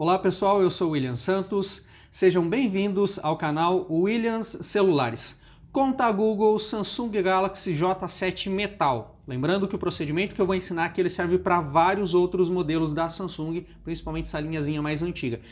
Olá pessoal, eu sou William Santos. Sejam bem-vindos ao canal Williams Celulares. Conta Google Samsung Galaxy J7 Metal. Lembrando que o procedimento que eu vou ensinar aqui ele serve para vários outros modelos da Samsung, principalmente essa linhazinha mais antiga.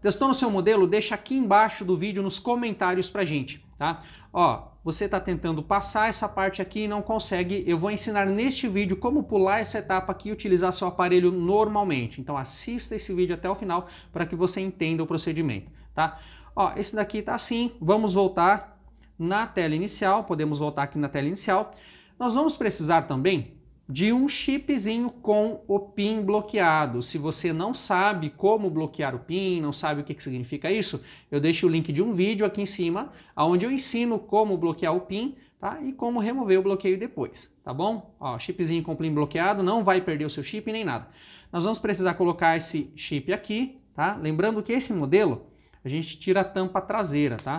Testou no seu modelo? Deixa aqui embaixo do vídeo nos comentários pra gente, tá? Ó, você está tentando passar essa parte aqui e não consegue. Eu vou ensinar neste vídeo como pular essa etapa aqui e utilizar seu aparelho normalmente. Então assista esse vídeo até o final para que você entenda o procedimento, tá? Ó, esse daqui tá assim. Vamos voltar na tela inicial. Podemos voltar aqui na tela inicial. Nós vamos precisar também de um chipzinho com o PIN bloqueado. Se você não sabe como bloquear o PIN, não sabe o que, significa isso, eu deixo o link de um vídeo aqui em cima, onde eu ensino como bloquear o PIN tá? e como remover o bloqueio depois, tá bom? Ó, chipzinho com PIN bloqueado, não vai perder o seu chip nem nada. Nós vamos precisar colocar esse chip aqui, tá? Lembrando que esse modelo, a gente tira a tampa traseira, tá?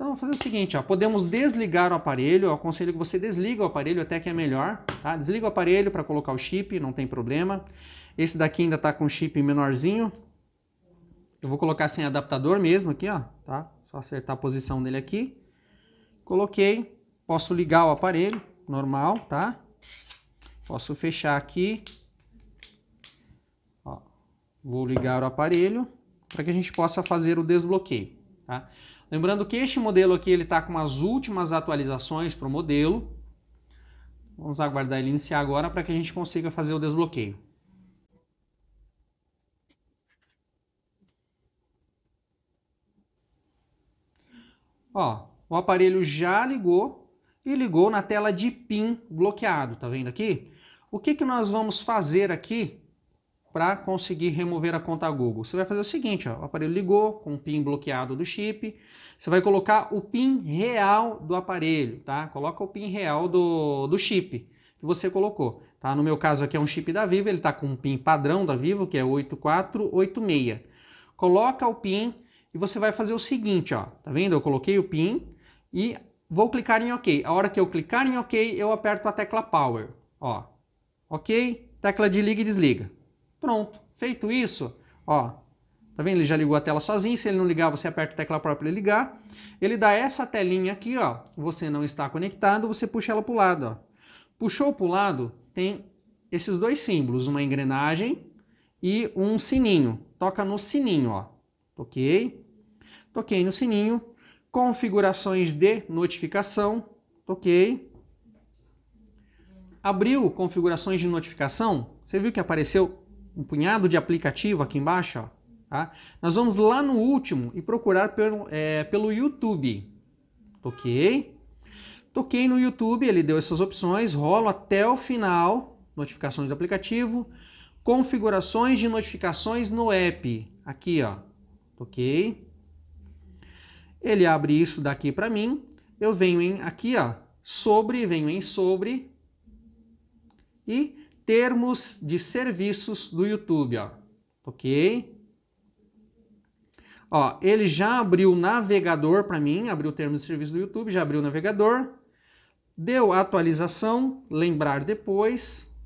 Então, vamos fazer o seguinte, ó, podemos desligar o aparelho, eu aconselho que você desliga o aparelho até que é melhor, tá? Desliga o aparelho para colocar o chip, não tem problema. Esse daqui ainda está com chip menorzinho. Eu vou colocar sem adaptador mesmo aqui, ó, tá? Só acertar a posição dele aqui. Coloquei, posso ligar o aparelho, normal, tá? Posso fechar aqui. Ó, vou ligar o aparelho para que a gente possa fazer o desbloqueio. Tá? Lembrando que este modelo aqui ele está com as últimas atualizações para o modelo. Vamos aguardar ele iniciar agora para que a gente consiga fazer o desbloqueio. Ó, o aparelho já ligou e ligou na tela de PIN bloqueado, tá vendo aqui? O que, que nós vamos fazer aqui para conseguir remover a conta Google. Você vai fazer o seguinte, ó, o aparelho ligou com o PIN bloqueado do chip, você vai colocar o PIN real do aparelho, tá? Coloca o PIN real do, do chip que você colocou, tá? No meu caso aqui é um chip da Vivo, ele está com um PIN padrão da Vivo, que é 8486. Coloca o PIN e você vai fazer o seguinte, ó, tá vendo? Eu coloquei o PIN e vou clicar em OK. A hora que eu clicar em OK, eu aperto a tecla Power, ó. OK? Tecla de liga e desliga. Pronto. Feito isso, ó, tá vendo? Ele já ligou a tela sozinho. Se ele não ligar, você aperta a tecla própria para ele ligar. Ele dá essa telinha aqui, ó. Você não está conectado, você puxa ela para o lado, ó. Puxou para o lado, tem esses dois símbolos, uma engrenagem e um sininho. Toca no sininho, ó. Toquei. Toquei no sininho. Configurações de notificação. Toquei. Abriu configurações de notificação. Você viu que apareceu um punhado de aplicativo aqui embaixo, ó, tá? nós vamos lá no último e procurar pelo, é, pelo YouTube. Toquei. Toquei no YouTube, ele deu essas opções, rolo até o final, notificações do aplicativo, configurações de notificações no app. Aqui, ó. Toquei. Ele abre isso daqui para mim. Eu venho em aqui, ó, sobre, venho em sobre e termos de serviços do YouTube, ó. Ok? Ó, ele já abriu o navegador para mim, abriu o termo de serviço do YouTube, já abriu o navegador. Deu atualização, lembrar depois.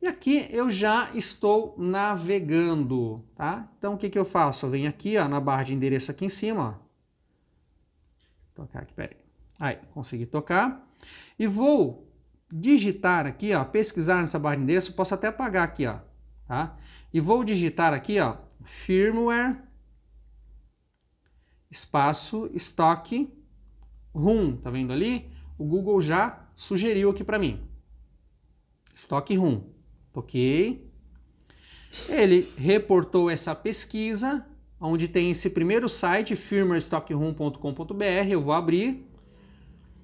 E aqui eu já estou navegando, tá? Então o que, que eu faço? Eu venho aqui, ó, na barra de endereço aqui em cima, ó. Tocar aqui, peraí. Aí, consegui tocar. E vou digitar aqui, ó, pesquisar nessa barra de endereço, posso até apagar aqui, ó, tá? E vou digitar aqui, ó, firmware espaço estoque room, tá vendo ali? O Google já sugeriu aqui para mim. Estoque room. OK? Ele reportou essa pesquisa onde tem esse primeiro site firmwarestockroom.com.br, eu vou abrir.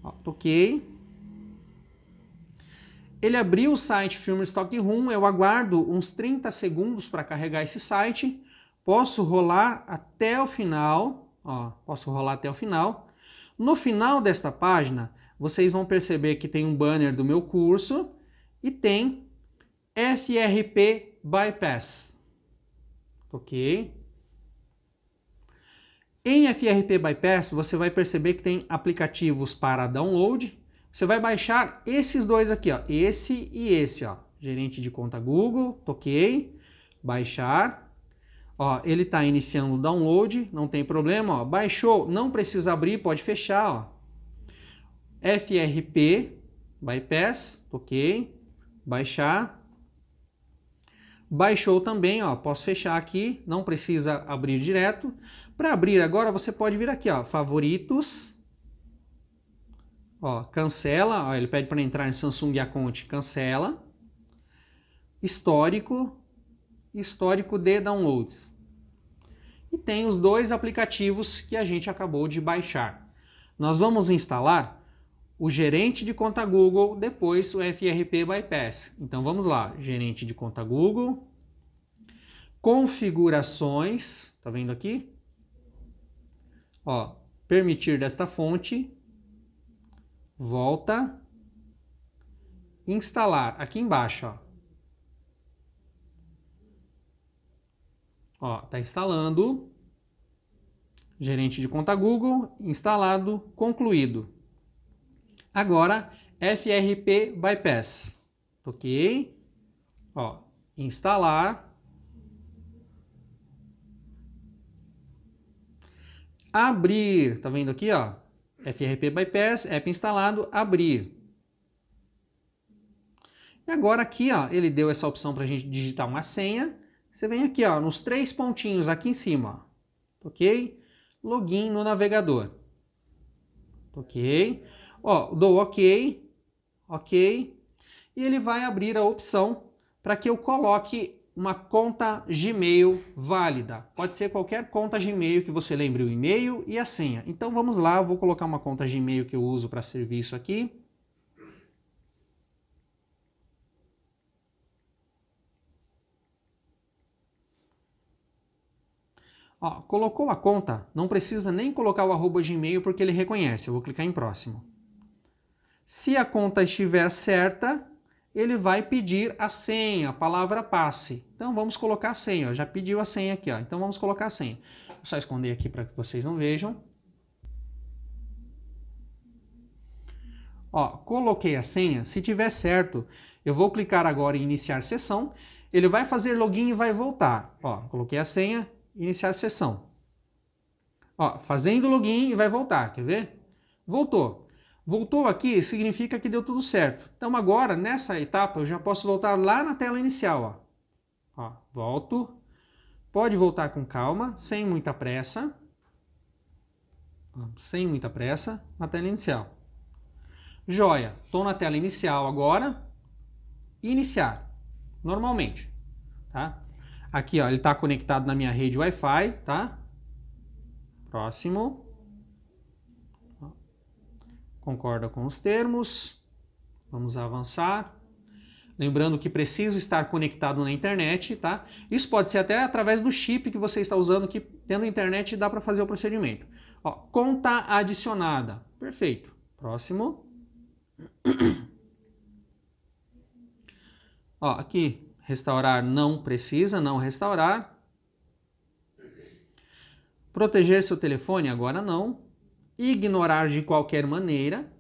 Ó, toquei. Ele abriu o site Filmer Stock Room, eu aguardo uns 30 segundos para carregar esse site. Posso rolar até o final, ó, posso rolar até o final. No final desta página, vocês vão perceber que tem um banner do meu curso e tem FRP Bypass. OK? Em FRP Bypass, você vai perceber que tem aplicativos para download você vai baixar esses dois aqui, ó, esse e esse, ó, gerente de conta Google, toquei, baixar. Ó, ele está iniciando o download, não tem problema, ó, baixou, não precisa abrir, pode fechar, ó. FRP, bypass, toquei, baixar. Baixou também, ó, posso fechar aqui, não precisa abrir direto. Para abrir agora, você pode vir aqui, ó, favoritos, Ó, cancela, ó, ele pede para entrar em Samsung Account, cancela. Histórico, histórico de downloads. E tem os dois aplicativos que a gente acabou de baixar. Nós vamos instalar o gerente de conta Google, depois o FRP Bypass. Então vamos lá, gerente de conta Google, configurações, tá vendo aqui? Ó, permitir desta fonte, volta, instalar, aqui embaixo, ó. Ó, tá instalando, gerente de conta Google, instalado, concluído. Agora, FRP Bypass, ok? Ó, instalar. Abrir, tá vendo aqui, ó? FRP Bypass, app instalado, abrir. E agora aqui, ó, ele deu essa opção para a gente digitar uma senha. Você vem aqui, ó, nos três pontinhos aqui em cima, ó. ok? Login no navegador, ok? Ó, dou ok, ok, e ele vai abrir a opção para que eu coloque uma conta Gmail válida. Pode ser qualquer conta Gmail que você lembre o e-mail e a senha. Então vamos lá, vou colocar uma conta Gmail que eu uso para serviço aqui. Ó, colocou a conta, não precisa nem colocar o arroba Gmail porque ele reconhece. Eu vou clicar em próximo. Se a conta estiver certa, ele vai pedir a senha, a palavra passe. Então vamos colocar a senha, ó. já pediu a senha aqui, ó. então vamos colocar a senha. Vou só esconder aqui para que vocês não vejam. Ó, coloquei a senha, se tiver certo, eu vou clicar agora em iniciar sessão, ele vai fazer login e vai voltar. Ó, coloquei a senha, iniciar sessão. Ó, fazendo login e vai voltar, quer ver? Voltou. Voltou aqui significa que deu tudo certo. Então agora, nessa etapa, eu já posso voltar lá na tela inicial. Ó. Ó, volto. Pode voltar com calma, sem muita pressa. sem muita pressa, na tela inicial. Joia, estou na tela inicial agora. Iniciar, normalmente. Tá? Aqui ó, ele está conectado na minha rede Wi-Fi. Tá? Próximo. Concorda com os termos? Vamos avançar. Lembrando que preciso estar conectado na internet, tá? Isso pode ser até através do chip que você está usando, que tendo internet dá para fazer o procedimento. Ó, conta adicionada. Perfeito. Próximo. Ó, aqui, restaurar não precisa, não restaurar. Proteger seu telefone, agora não ignorar de qualquer maneira.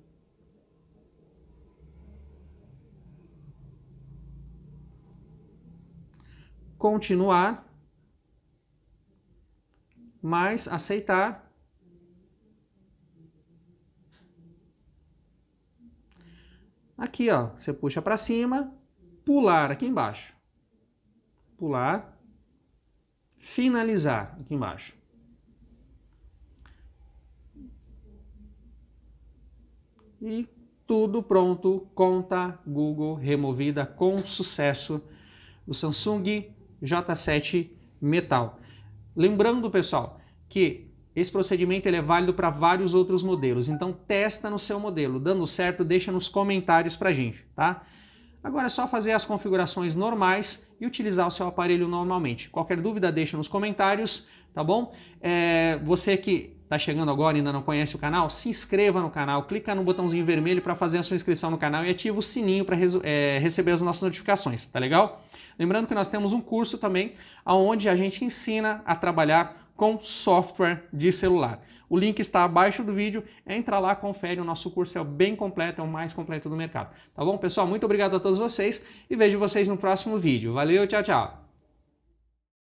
Continuar, mas aceitar. Aqui, ó, você puxa para cima, pular aqui embaixo. Pular, finalizar aqui embaixo. e tudo pronto, conta Google removida com sucesso o Samsung J7 Metal. Lembrando, pessoal, que esse procedimento ele é válido para vários outros modelos, então testa no seu modelo, dando certo, deixa nos comentários para gente, tá? Agora é só fazer as configurações normais e utilizar o seu aparelho normalmente. Qualquer dúvida deixa nos comentários tá bom? É, você que está chegando agora e ainda não conhece o canal, se inscreva no canal, clica no botãozinho vermelho para fazer a sua inscrição no canal e ativa o sininho para é, receber as nossas notificações, tá legal? Lembrando que nós temos um curso também onde a gente ensina a trabalhar com software de celular. O link está abaixo do vídeo, entra lá, confere, o nosso curso é bem completo, é o mais completo do mercado. Tá bom, pessoal? Muito obrigado a todos vocês e vejo vocês no próximo vídeo. Valeu, tchau, tchau!